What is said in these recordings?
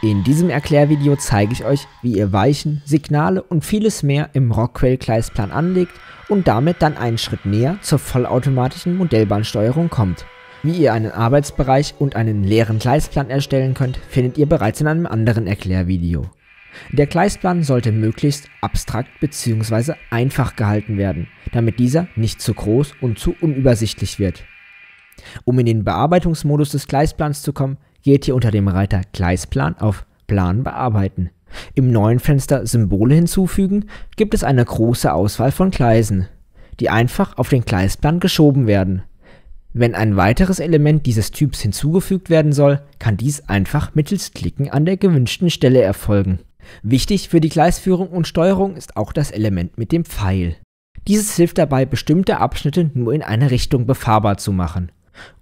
In diesem Erklärvideo zeige ich euch, wie ihr Weichen, Signale und vieles mehr im Rockwell-Gleisplan anlegt und damit dann einen Schritt näher zur vollautomatischen Modellbahnsteuerung kommt. Wie ihr einen Arbeitsbereich und einen leeren Gleisplan erstellen könnt, findet ihr bereits in einem anderen Erklärvideo. Der Gleisplan sollte möglichst abstrakt bzw. einfach gehalten werden, damit dieser nicht zu groß und zu unübersichtlich wird. Um in den Bearbeitungsmodus des Gleisplans zu kommen, geht hier unter dem Reiter Gleisplan auf Plan bearbeiten. Im neuen Fenster Symbole hinzufügen gibt es eine große Auswahl von Gleisen, die einfach auf den Gleisplan geschoben werden. Wenn ein weiteres Element dieses Typs hinzugefügt werden soll, kann dies einfach mittels Klicken an der gewünschten Stelle erfolgen. Wichtig für die Gleisführung und Steuerung ist auch das Element mit dem Pfeil. Dieses hilft dabei, bestimmte Abschnitte nur in eine Richtung befahrbar zu machen.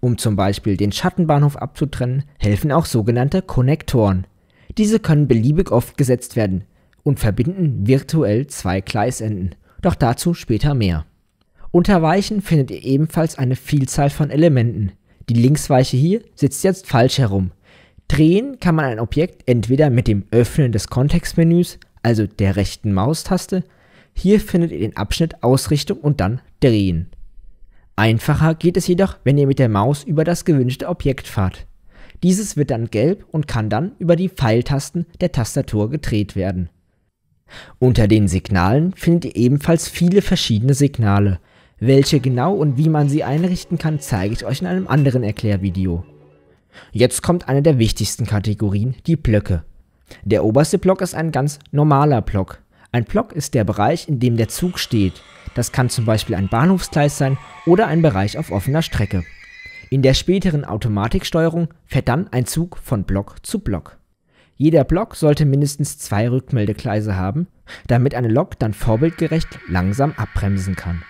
Um zum Beispiel den Schattenbahnhof abzutrennen, helfen auch sogenannte Konnektoren. Diese können beliebig oft gesetzt werden und verbinden virtuell zwei Gleisenden. Doch dazu später mehr. Unter Weichen findet ihr ebenfalls eine Vielzahl von Elementen. Die Linksweiche hier sitzt jetzt falsch herum. Drehen kann man ein Objekt entweder mit dem Öffnen des Kontextmenüs, also der rechten Maustaste. Hier findet ihr den Abschnitt Ausrichtung und dann Drehen. Einfacher geht es jedoch, wenn ihr mit der Maus über das gewünschte Objekt fahrt. Dieses wird dann gelb und kann dann über die Pfeiltasten der Tastatur gedreht werden. Unter den Signalen findet ihr ebenfalls viele verschiedene Signale. Welche genau und wie man sie einrichten kann, zeige ich euch in einem anderen Erklärvideo. Jetzt kommt eine der wichtigsten Kategorien, die Blöcke. Der oberste Block ist ein ganz normaler Block. Ein Block ist der Bereich, in dem der Zug steht. Das kann zum Beispiel ein Bahnhofsgleis sein oder ein Bereich auf offener Strecke. In der späteren Automatiksteuerung fährt dann ein Zug von Block zu Block. Jeder Block sollte mindestens zwei Rückmeldegleise haben, damit eine Lok dann vorbildgerecht langsam abbremsen kann.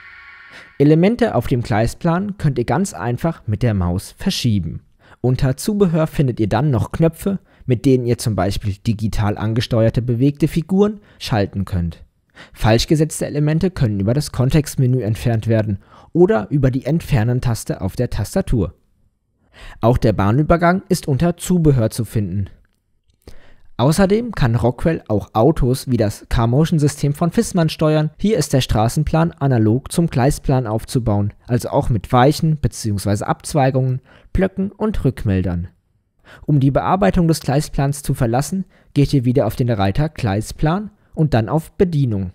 Elemente auf dem Gleisplan könnt ihr ganz einfach mit der Maus verschieben. Unter Zubehör findet ihr dann noch Knöpfe, mit denen ihr zum Beispiel digital angesteuerte bewegte Figuren schalten könnt. Falsch gesetzte Elemente können über das Kontextmenü entfernt werden oder über die Entfernen-Taste auf der Tastatur. Auch der Bahnübergang ist unter Zubehör zu finden. Außerdem kann Rockwell auch Autos wie das Car-Motion-System von Fissmann steuern. Hier ist der Straßenplan analog zum Gleisplan aufzubauen, also auch mit Weichen bzw. Abzweigungen, Blöcken und Rückmeldern. Um die Bearbeitung des Gleisplans zu verlassen, geht ihr wieder auf den Reiter Gleisplan und dann auf Bedienung.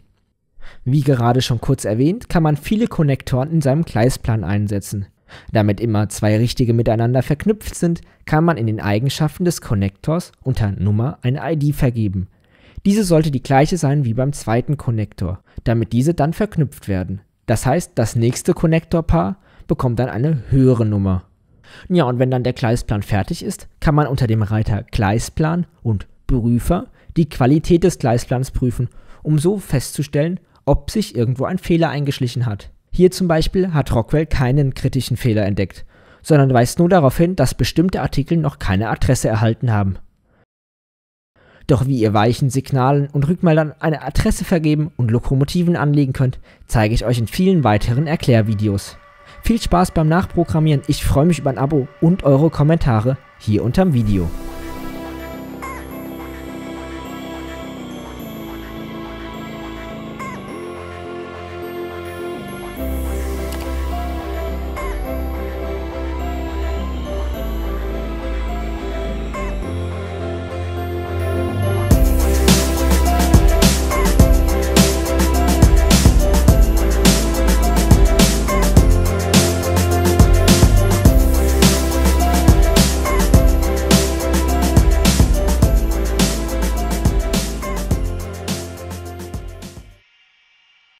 Wie gerade schon kurz erwähnt, kann man viele Konnektoren in seinem Gleisplan einsetzen. Damit immer zwei richtige miteinander verknüpft sind, kann man in den Eigenschaften des Konnektors unter Nummer eine ID vergeben. Diese sollte die gleiche sein wie beim zweiten Konnektor, damit diese dann verknüpft werden. Das heißt, das nächste Konnektorpaar bekommt dann eine höhere Nummer. Ja, und wenn dann der Gleisplan fertig ist, kann man unter dem Reiter Gleisplan und Prüfer die Qualität des Gleisplans prüfen, um so festzustellen, ob sich irgendwo ein Fehler eingeschlichen hat. Hier zum Beispiel hat Rockwell keinen kritischen Fehler entdeckt, sondern weist nur darauf hin, dass bestimmte Artikel noch keine Adresse erhalten haben. Doch wie ihr Weichen, Signalen und Rückmeldern eine Adresse vergeben und Lokomotiven anlegen könnt, zeige ich euch in vielen weiteren Erklärvideos. Viel Spaß beim Nachprogrammieren. Ich freue mich über ein Abo und eure Kommentare hier unterm Video.